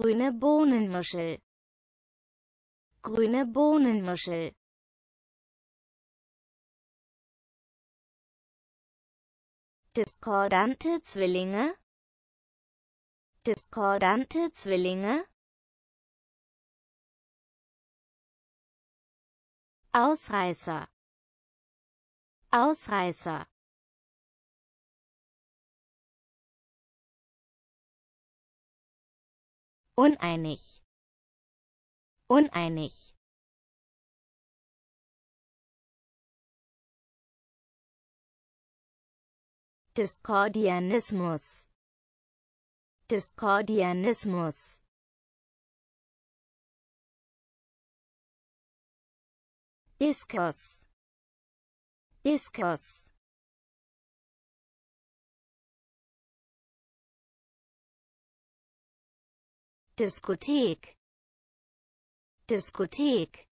grüne Bohnenmuschel, grüne Bohnenmuschel. Diskordante Zwillinge, diskordante Zwillinge. Ausreißer Ausreißer uneinig uneinig Diskordianismus Diskordianismus Diskus Diskus Diskothek Diskothek